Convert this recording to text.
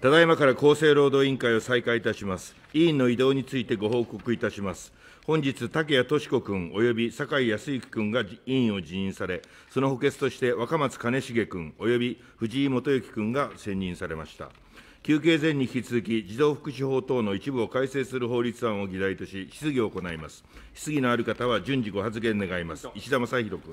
ただいまから厚生労働委員会を再開いたします。委員の移動についてご報告いたします。本日、竹谷敏子君及び酒井康之君が委員を辞任され、その補欠として若松兼重君及び藤井基之君が選任されました。休憩前に引き続き、児童福祉法等の一部を改正する法律案を議題とし、質疑を行います。質疑のある方は順次ご発言願います。石田正弘君。